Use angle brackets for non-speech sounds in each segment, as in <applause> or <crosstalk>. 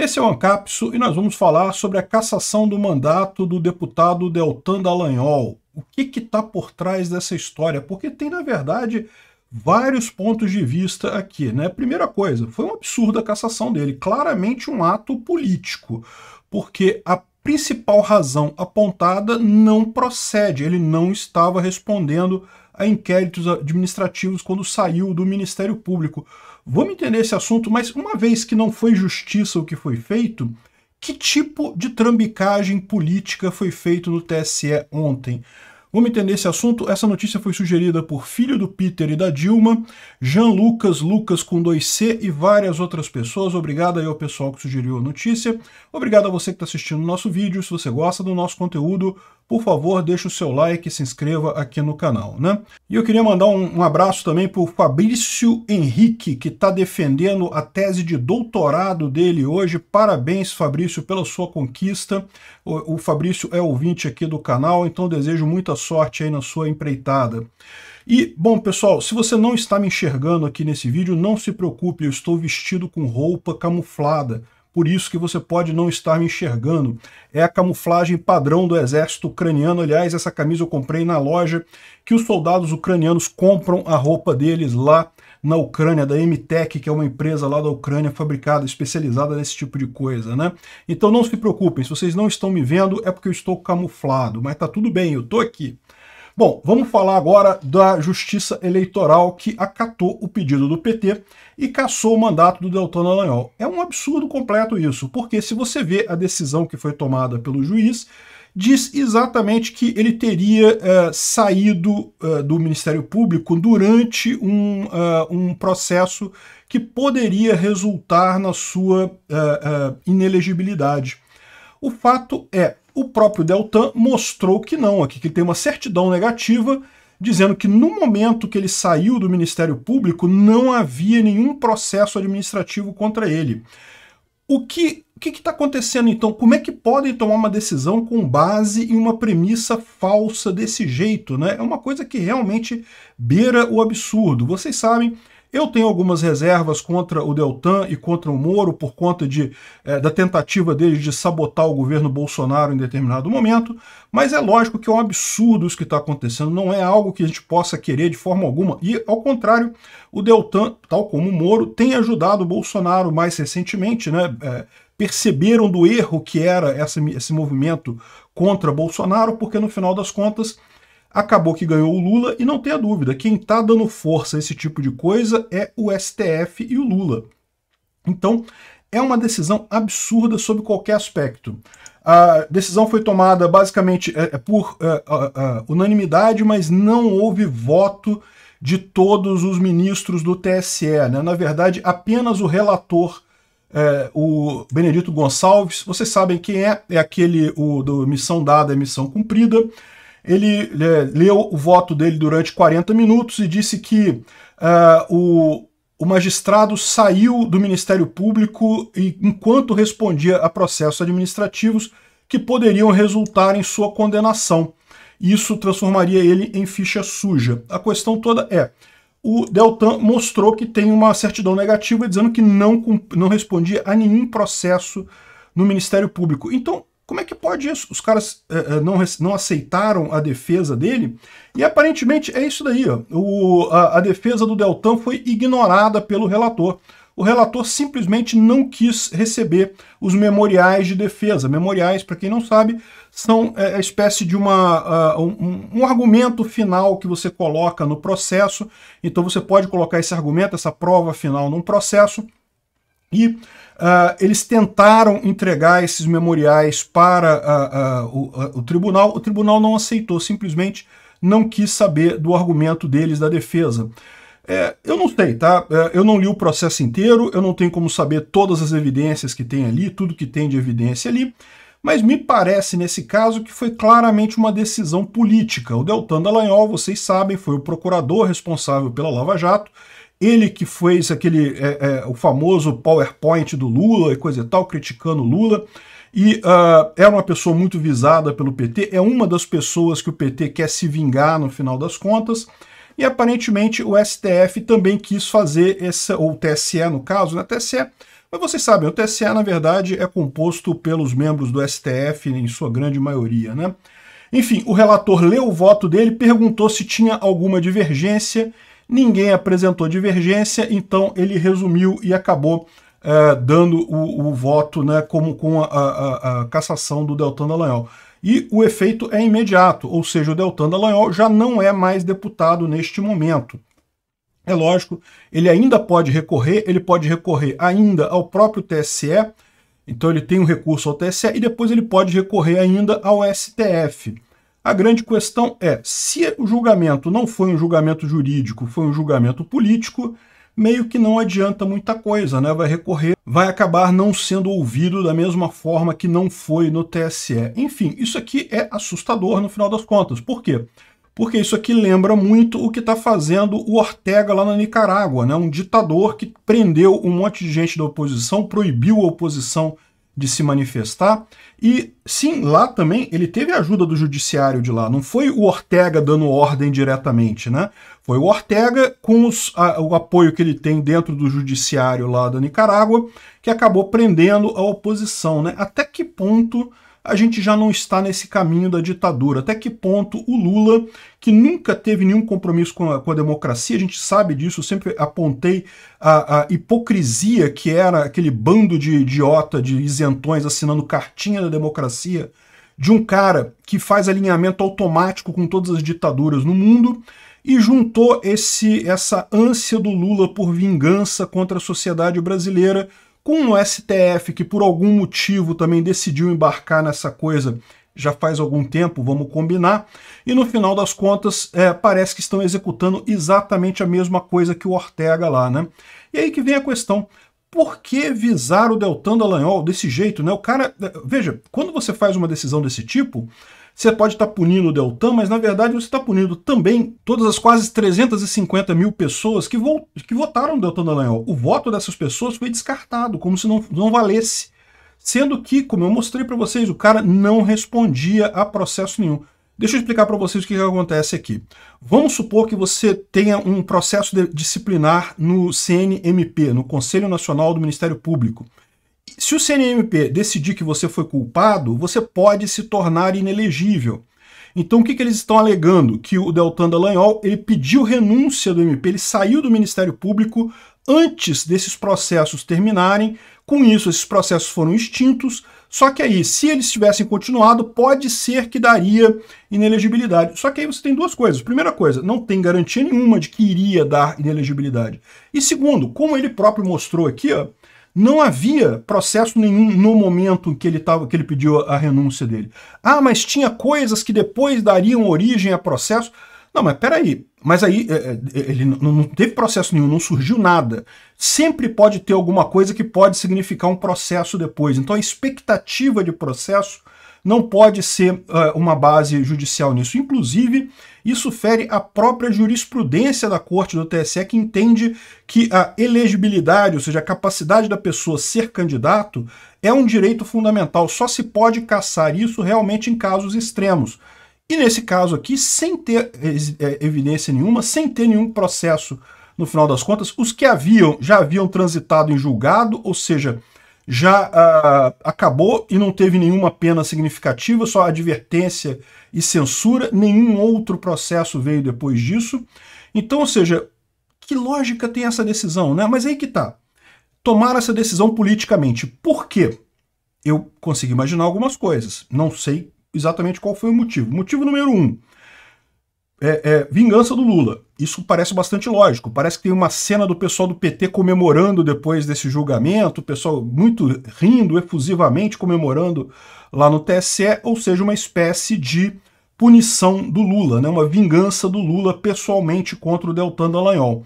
Esse é o Ancapso e nós vamos falar sobre a cassação do mandato do deputado Deltan Dallagnol. O que está por trás dessa história? Porque tem, na verdade, vários pontos de vista aqui. Né? Primeira coisa, foi um absurdo a cassação dele, claramente um ato político, porque a principal razão apontada não procede, ele não estava respondendo a inquéritos administrativos quando saiu do Ministério Público. Vamos entender esse assunto, mas uma vez que não foi justiça o que foi feito, que tipo de trambicagem política foi feito no TSE ontem? Vamos entender esse assunto. Essa notícia foi sugerida por filho do Peter e da Dilma, Jean Lucas, Lucas com 2C e várias outras pessoas. Obrigado aí ao pessoal que sugeriu a notícia. Obrigado a você que está assistindo o nosso vídeo. Se você gosta do nosso conteúdo, por favor, deixe o seu like e se inscreva aqui no canal. Né? E eu queria mandar um, um abraço também para o Fabrício Henrique, que está defendendo a tese de doutorado dele hoje. Parabéns, Fabrício, pela sua conquista. O, o Fabrício é ouvinte aqui do canal, então desejo muita sorte aí na sua empreitada. E, bom, pessoal, se você não está me enxergando aqui nesse vídeo, não se preocupe, eu estou vestido com roupa camuflada por isso que você pode não estar me enxergando. É a camuflagem padrão do exército ucraniano. Aliás, essa camisa eu comprei na loja que os soldados ucranianos compram a roupa deles lá na Ucrânia, da MTech, que é uma empresa lá da Ucrânia fabricada, especializada nesse tipo de coisa, né? Então não se preocupem, se vocês não estão me vendo é porque eu estou camuflado, mas tá tudo bem, eu tô aqui. Bom, vamos falar agora da Justiça Eleitoral que acatou o pedido do PT e cassou o mandato do Deltan Dallagnol. É um absurdo completo isso, porque se você vê a decisão que foi tomada pelo juiz, diz exatamente que ele teria eh, saído eh, do Ministério Público durante um, uh, um processo que poderia resultar na sua uh, uh, inelegibilidade. O fato é, o próprio Deltan mostrou que não, aqui que tem uma certidão negativa dizendo que no momento que ele saiu do Ministério Público não havia nenhum processo administrativo contra ele. O que que está acontecendo então? Como é que podem tomar uma decisão com base em uma premissa falsa desse jeito? Né? É uma coisa que realmente beira o absurdo. Vocês sabem eu tenho algumas reservas contra o Deltan e contra o Moro por conta de, eh, da tentativa dele de sabotar o governo Bolsonaro em determinado momento, mas é lógico que é um absurdo isso que está acontecendo, não é algo que a gente possa querer de forma alguma. E, ao contrário, o Deltan, tal como o Moro, tem ajudado o Bolsonaro mais recentemente, né? Eh, perceberam do erro que era esse movimento contra Bolsonaro, porque no final das contas acabou que ganhou o Lula e não tenha dúvida, quem está dando força a esse tipo de coisa é o STF e o Lula. Então, é uma decisão absurda sob qualquer aspecto. A decisão foi tomada basicamente é, é por é, unanimidade, mas não houve voto de todos os ministros do TSE. Né? Na verdade, apenas o relator, o Benedito Gonçalves, vocês sabem quem é, é aquele o, do Missão Dada é Missão Cumprida, ele é, leu o voto dele durante 40 minutos e disse que eh, o, o magistrado saiu do Ministério Público enquanto respondia a processos administrativos que poderiam resultar em sua condenação. Isso transformaria ele em ficha suja. A questão toda é: o Deltan mostrou que tem uma certidão negativa dizendo que não, não respondia a nenhum processo no Ministério Público. Então, como é que pode isso? Os caras é, não, não aceitaram a defesa dele e aparentemente é isso daí. Ó. O, a, a defesa do Deltan foi ignorada pelo relator o relator simplesmente não quis receber os memoriais de defesa. Memoriais, para quem não sabe, são é, a é espécie de uma, uh, um, um, argumento final que você coloca no processo. Então você pode colocar esse argumento, essa prova final num processo e uh, eles tentaram entregar esses memoriais para uh, uh, o, o, tribunal, o tribunal não aceitou, simplesmente não quis saber do argumento deles da defesa. É, eu não sei, tá? É, eu não li o processo inteiro, eu não tenho como saber todas as evidências que tem ali, tudo que tem de evidência ali, mas me parece nesse caso que foi claramente uma decisão política. O Deltan Dallagnol, vocês sabem, foi o procurador responsável pela Lava Jato, ele que fez aquele é, é, o famoso PowerPoint do Lula e coisa e tal, criticando Lula. E uh, era uma pessoa muito visada pelo PT, é uma das pessoas que o PT quer se vingar no final das contas. E aparentemente o STF também quis fazer essa, ou o TSE no caso, né? TSE mas vocês sabem, o TSE, na verdade, é composto pelos membros do STF, em sua grande maioria, né? Enfim, o relator leu o voto dele, perguntou se tinha alguma divergência Ninguém apresentou divergência, então ele resumiu e acabou é, dando o, o, voto né, como com a, a, a cassação do Deltan Dallagnol. E o efeito é imediato, ou seja, o Deltan Dallagnol já não é mais deputado neste momento. É lógico, ele ainda pode recorrer, ele pode recorrer ainda ao próprio TSE, então ele tem um recurso ao TSE e depois ele pode recorrer ainda ao STF. A grande questão é: se o julgamento não foi um julgamento jurídico, foi um julgamento político, meio que não adianta muita coisa, né? Vai recorrer, vai acabar não sendo ouvido da mesma forma que não foi no TSE. Enfim, isso aqui é assustador no final das contas. Por quê? Porque isso aqui lembra muito o que está fazendo o Ortega lá na Nicarágua, né? Um ditador que prendeu um monte de gente da oposição, proibiu a oposição de se manifestar. E sim, lá também ele teve a ajuda do judiciário de lá. Não foi o Ortega dando ordem diretamente, né? Foi o Ortega com os, a, o apoio que ele tem dentro do judiciário lá da Nicarágua que acabou prendendo a oposição, né? Até que ponto a gente já não está nesse caminho da ditadura. Até que ponto o Lula, que nunca teve nenhum compromisso com a, com a democracia, a gente sabe disso, eu sempre apontei a, a, hipocrisia que era aquele bando de idiota, de isentões assinando cartinha da democracia, de um cara que faz alinhamento automático com todas as ditaduras no mundo e juntou esse essa ânsia do Lula por vingança contra a sociedade brasileira com o STF, que por algum motivo também decidiu embarcar nessa coisa já faz algum tempo, vamos combinar, e no final das contas é, parece que estão executando exatamente a mesma coisa que o Ortega lá, né? E aí que vem a questão, por que visar o Deltan Dallagnol desse jeito, né? O cara, é, veja, quando você faz uma decisão desse tipo, você pode estar tá punindo o Deltan, mas na verdade você está punindo também todas as quase 350 mil pessoas que, vo que votaram no Deltan Dallagnol. O voto dessas pessoas foi descartado, como se não, não valesse. Sendo que, como eu mostrei para vocês, o cara não respondia a processo nenhum. Deixa eu explicar para vocês o que, que, acontece aqui. Vamos supor que você tenha um processo disciplinar no CNMP, no Conselho Nacional do Ministério Público. Se o CNMP decidir que você foi culpado, você pode se tornar inelegível. Então o que, que eles estão alegando? Que o Deltan Dallagnol ele pediu renúncia do MP, ele saiu do Ministério Público antes desses processos terminarem. Com isso, esses processos foram extintos. Só que aí, se eles tivessem continuado, pode ser que daria inelegibilidade. Só que aí você tem duas coisas. Primeira coisa, não tem garantia nenhuma de que iria dar inelegibilidade. E segundo, como ele próprio mostrou aqui, ó, não havia processo nenhum no momento que ele, tava, que ele pediu a renúncia dele. Ah, mas tinha coisas que depois dariam origem a processo. Não, mas peraí. Mas aí é, é, ele não teve processo nenhum, não surgiu nada. Sempre pode ter alguma coisa que pode significar um processo depois. Então a expectativa de processo não pode ser uh, uma base judicial nisso. Inclusive, isso fere a própria jurisprudência da Corte do TSE, que entende que a elegibilidade, ou seja, a capacidade da pessoa ser candidato, é um direito fundamental. Só se pode caçar isso realmente em casos extremos. E nesse caso aqui, sem ter é, evidência nenhuma, sem ter nenhum processo no final das contas, os que haviam já haviam transitado em julgado, ou seja, já ah, acabou e não teve nenhuma pena significativa, só advertência e censura, nenhum outro processo veio depois disso. Então, ou seja, que lógica tem essa decisão, né? Mas aí que tá. Tomar essa decisão politicamente. Por quê? Eu consegui imaginar algumas coisas. Não sei exatamente qual foi o motivo. Motivo número um é, é, vingança do Lula. Isso parece bastante lógico. Parece que tem uma cena do pessoal do PT comemorando depois desse julgamento, o pessoal muito rindo, efusivamente comemorando lá no TSE, ou seja, uma espécie de punição do Lula, né? uma vingança do Lula pessoalmente contra o Deltan Dallagnol.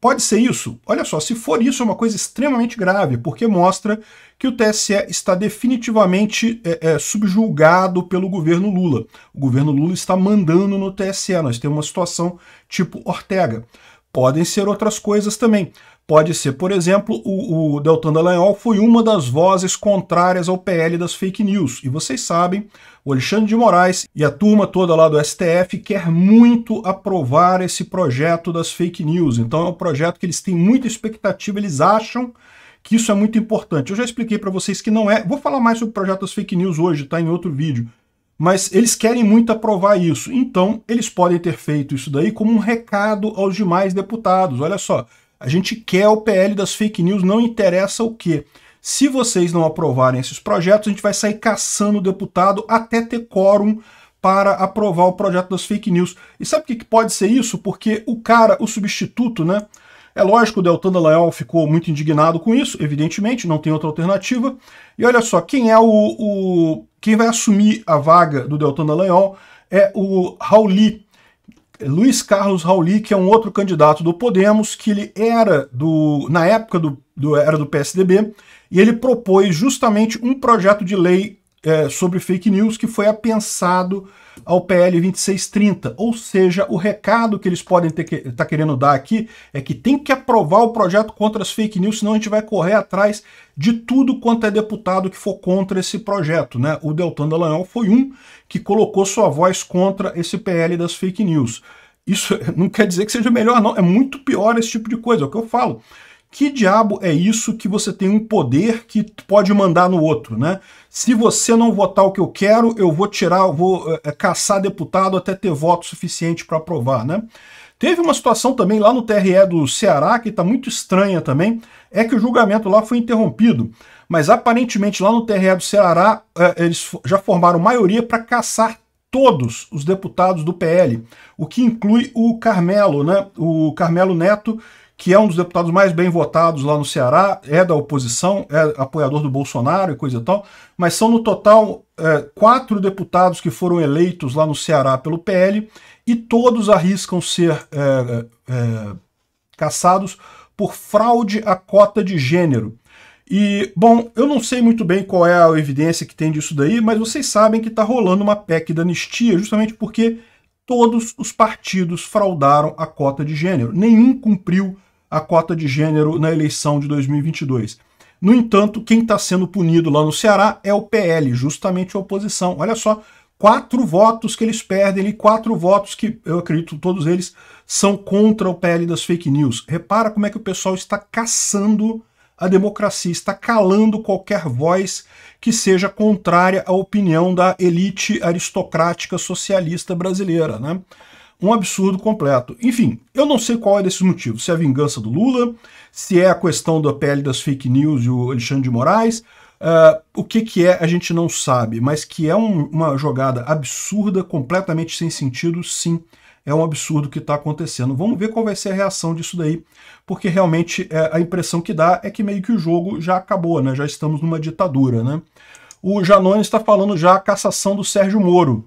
Pode ser isso? Olha só, se for isso, é uma coisa extremamente grave, porque mostra que o TSE está definitivamente é, é, subjulgado pelo governo Lula. O governo Lula está mandando no TSE. Nós temos uma situação tipo Ortega. Podem ser outras coisas também. Pode ser, por exemplo, o, o Deltan Dallagnol foi uma das vozes contrárias ao PL das fake news. E vocês sabem, o Alexandre de Moraes e a turma toda lá do STF quer muito aprovar esse projeto das fake news. Então é um projeto que eles têm muita expectativa, eles acham que isso é muito importante. Eu já expliquei para vocês que não é. Vou falar mais sobre o projeto das fake news hoje, tá? Em outro vídeo mas eles querem muito aprovar isso. Então, eles podem ter feito isso daí como um recado aos demais deputados. Olha só, a gente quer o PL das fake news, não interessa o quê. Se vocês não aprovarem esses projetos, a gente vai sair caçando o deputado até ter quórum para aprovar o projeto das fake news. E sabe o que pode ser isso? Porque o cara, o substituto, né? É lógico, o Deltan Dallagnol ficou muito indignado com isso, evidentemente, não tem outra alternativa. E olha só, quem é o, o quem vai assumir a vaga do Deltan Dallagnol é o Rauli, Luiz Carlos Rauli, que é um outro candidato do Podemos, que ele era do na época do, do era do PSDB, e ele propôs justamente um projeto de lei é, sobre fake news que foi apensado ao PL 2630. Ou seja, o recado que eles podem estar que, tá querendo dar aqui é que tem que aprovar o projeto contra as fake news, senão a gente vai correr atrás de tudo quanto é deputado que for contra esse projeto. Né? O Deltan Dallagnol foi um que colocou sua voz contra esse PL das fake news. Isso <laughs> não quer dizer que seja melhor, não. É muito pior esse tipo de coisa, é o que eu falo. Que diabo é isso que você tem um poder que pode mandar no outro, né? Se você não votar o que eu quero, eu vou tirar, vou é, caçar deputado até ter voto suficiente para aprovar, né? Teve uma situação também lá no TRE do Ceará, que está muito estranha também, é que o julgamento lá foi interrompido. Mas aparentemente lá no TRE do Ceará, é, eles já formaram maioria para caçar todos os deputados do PL, o que inclui o Carmelo, né? O Carmelo Neto, que é um dos deputados mais bem votados lá no Ceará, é da oposição, é apoiador do Bolsonaro e coisa e tal, mas são no total é, quatro deputados que foram eleitos lá no Ceará pelo PL e todos arriscam ser é, é, é, caçados por fraude à cota de gênero. E, bom, eu não sei muito bem qual é a evidência que tem disso daí, mas vocês sabem que está rolando uma PEC da anistia, justamente porque todos os partidos fraudaram a cota de gênero. Nenhum cumpriu a cota de gênero na eleição de 2022. No entanto, quem está sendo punido lá no Ceará é o PL, justamente a oposição. Olha só, quatro votos que eles perdem e quatro votos que, eu acredito, todos eles são contra o PL das fake news. Repara como é que o pessoal está caçando a democracia, está calando qualquer voz que seja contrária à opinião da elite aristocrática socialista brasileira. Né? um absurdo completo. Enfim, eu não sei qual é desses motivos, se é a vingança do Lula, se é a questão da pele das fake news e o Alexandre de Moraes, uh, o que que é a gente não sabe, mas que é um, uma jogada absurda, completamente sem sentido, sim, é um absurdo que está acontecendo. Vamos ver qual vai ser a reação disso daí, porque realmente é, a impressão que dá é que meio que o jogo já acabou, né? Já estamos numa ditadura, né? O Janone está falando já a cassação do Sérgio Moro.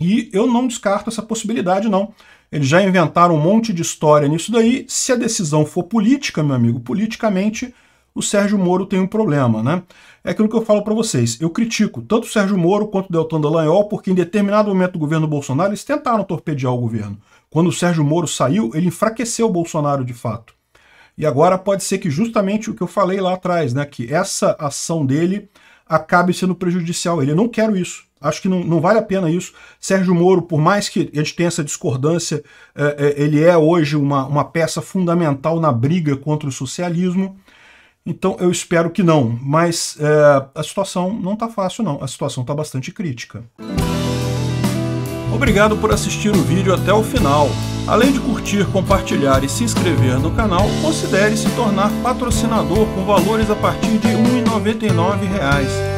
E eu não descarto essa possibilidade, não. Eles já inventaram um monte de história nisso daí. Se a decisão for política, meu amigo, politicamente, o Sérgio Moro tem um problema, né? É aquilo que eu falo para vocês. Eu critico tanto o Sérgio Moro quanto o Deltan Dallagnol, porque em determinado momento do governo Bolsonaro eles tentaram torpedear o governo. Quando o Sérgio Moro saiu, ele enfraqueceu o Bolsonaro de fato. E agora pode ser que justamente o que eu falei lá atrás, né, que essa ação dele acabe sendo prejudicial. Ele não quer isso. Acho que não, não, vale a pena isso. Sérgio Moro, por mais que a gente tenha essa discordância, é, é, ele é hoje uma, uma peça fundamental na briga contra o socialismo. Então eu espero que não. Mas é, a situação não está fácil, não. A situação está bastante crítica. Obrigado por assistir o vídeo até o final. Além de curtir, compartilhar e se inscrever no canal, considere se tornar patrocinador com valores a partir de R$ 1,99